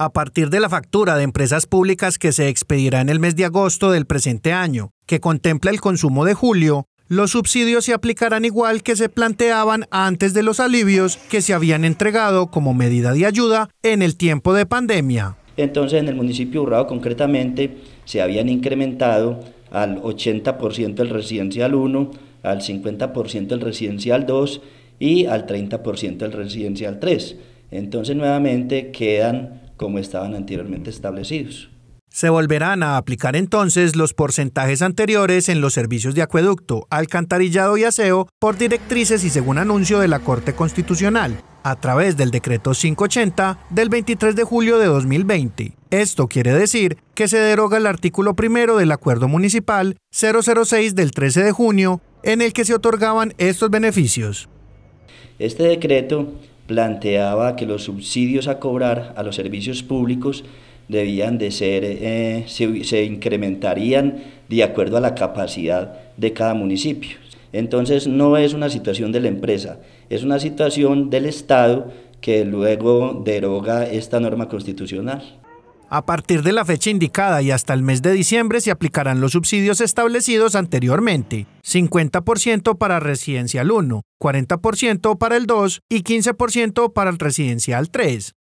a partir de la factura de empresas públicas que se expedirá en el mes de agosto del presente año, que contempla el consumo de julio, los subsidios se aplicarán igual que se planteaban antes de los alivios que se habían entregado como medida de ayuda en el tiempo de pandemia. Entonces en el municipio de Urrao concretamente se habían incrementado al 80% el residencial 1, al 50% el residencial 2 y al 30% el residencial 3. Entonces nuevamente quedan como estaban anteriormente establecidos. Se volverán a aplicar entonces los porcentajes anteriores en los servicios de acueducto, alcantarillado y aseo por directrices y según anuncio de la Corte Constitucional, a través del decreto 580 del 23 de julio de 2020. Esto quiere decir que se deroga el artículo primero del Acuerdo Municipal 006 del 13 de junio, en el que se otorgaban estos beneficios. Este decreto planteaba que los subsidios a cobrar a los servicios públicos debían de ser, eh, se, incrementarían de acuerdo a la capacidad de cada municipio. Entonces no es una situación de la empresa, es una situación del Estado que luego deroga esta norma constitucional. A partir de la fecha indicada y hasta el mes de diciembre se aplicarán los subsidios establecidos anteriormente, 50% para residencial 1, 40% para el 2 y 15% para el residencial 3.